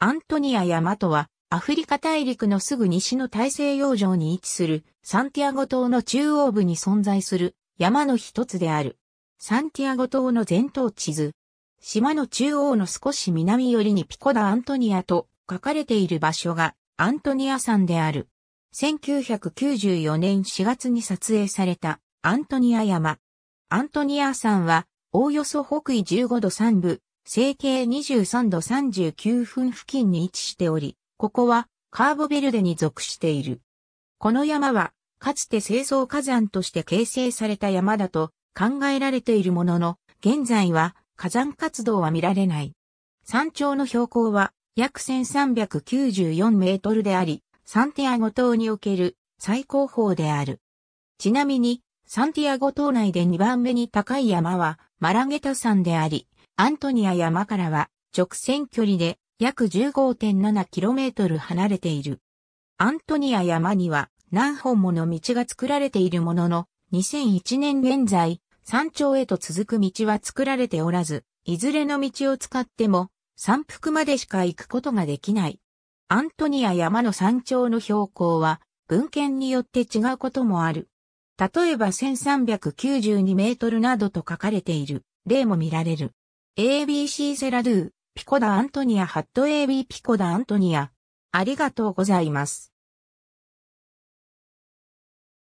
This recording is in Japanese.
アントニア山とは、アフリカ大陸のすぐ西の大西洋上に位置する、サンティアゴ島の中央部に存在する山の一つである。サンティアゴ島の全島地図。島の中央の少し南寄りにピコダ・アントニアと書かれている場所がアントニア山である。1994年4月に撮影されたアントニア山。アントニア山は、おおよそ北緯15度3分、成形23度39分付近に位置しており、ここはカーボベルデに属している。この山は、かつて清掃火山として形成された山だと考えられているものの、現在は火山活動は見られない。山頂の標高は約1394メートルであり、サンティアゴ島における最高峰である。ちなみに、サンティアゴ島内で2番目に高い山はマラゲタ山であり、アントニア山からは直線距離で約 15.7km 離れている。アントニア山には何本もの道が作られているものの、2001年現在、山頂へと続く道は作られておらず、いずれの道を使っても、山腹までしか行くことができない。アントニア山の山頂の標高は、文献によって違うこともある。例えば1392メートルなどと書かれている例も見られる。ABC セラドゥ、ピコダ・アントニア・ハット AB ピコダ・アントニア。ありがとうございます。